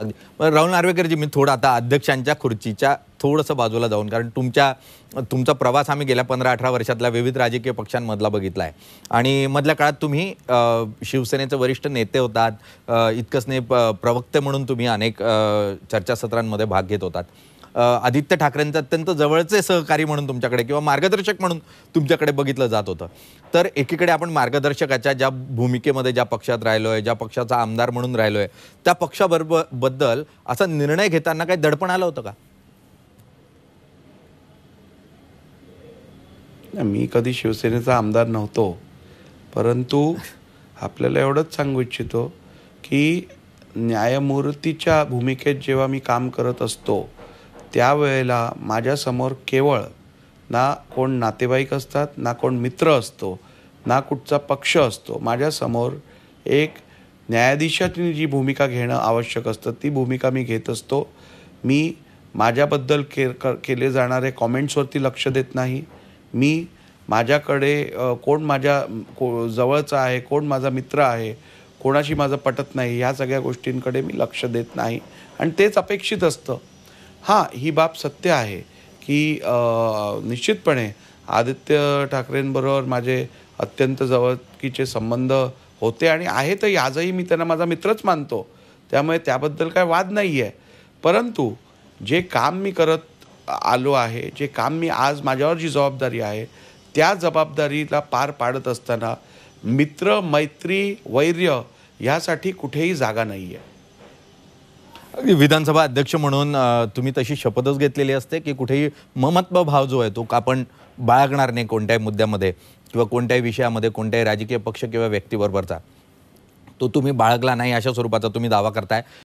अगदी राहुल नार्वेकरजी मी थोडं आता अध्यक्षांच्या खुर्चीच्या थोडंसं बाजूला जाऊन कारण तुमच्या तुमचा प्रवास आम्ही गेल्या पंधरा अठरा वर्षातला विविध राजकीय पक्षांमधला बघितला आहे आणि मधल्या काळात तुम्ही शिवसेनेचे वरिष्ठ नेते होतात इतकंच नाही प्रवक्ते म्हणून तुम्ही अनेक चर्चासत्रांमध्ये भाग घेत होतात आदित्य ठाकरेंचं अत्यंत जवळचे सहकारी म्हणून तुमच्याकडे किंवा मार्गदर्शक म्हणून तुमच्याकडे बघितलं जात होतं तर एकीकडे आपण मार्गदर्शकाच्या ज्या भूमिकेमध्ये ज्या पक्षात राहिलो आहे ज्या पक्षाचा आमदार म्हणून राहिलो आहे त्या पक्षाबरोबर बद्दल असा निर्णय घेताना काही दडपण आलं होतं का मी कधी शिवसेनेचा आमदार नव्हतो परंतु आपल्याला एवढंच सांगू इच्छितो की न्यायमूर्तीच्या भूमिकेत जेव्हा मी काम करत असतो त्यावेळेला माझ्यासमोर केवळ ना कोण नातेवाईक असतात ना कोण मित्र असतो ना कुठचा पक्ष असतो माझ्यासमोर एक न्यायाधीशाची जी भूमिका घेणं आवश्यक असतं ती भूमिका मी घेत असतो मी माझ्याबद्दल के केले जाणारे कॉमेंट्सवरती लक्ष देत नाही मी माझ्याकडे कोण माझ्या को जवळचा आहे कोण माझा मित्र आहे कोणाशी माझं पटत नाही ह्या सगळ्या गोष्टींकडे मी लक्ष देत नाही आणि तेच अपेक्षित असतं हां ही बाब सत्य आहे की निश्चितपणे आदित्य ठाकरेंबरोबर माझे अत्यंत जवळकीचे संबंध होते आणि तर आजही मी त्यांना माझा मित्रच मानतो त्यामुळे त्याबद्दल काय वाद नाही आहे परंतु जे काम मी करत आलो आहे जे काम मी आज माझ्यावर जी जबाबदारी आहे त्या जबाबदारीला पार पाडत असताना मित्र मैत्री वैर्य ह्यासाठी कुठेही जागा नाही आहे विधानसभा अध्यक्ष म्हणून तुम्ही तशी शपथच घेतलेली असते की कुठेही ममत्व भाव जो आहे तो आपण बाळगणार नाही कोणत्याही मुद्द्यामध्ये किंवा कोणत्याही विषयामध्ये कोणत्याही राजकीय पक्ष किंवा व्यक्तीबरोबरचा तो तुम्ही बाळगला नाही अशा स्वरूपाचा तुम्ही दावा करताय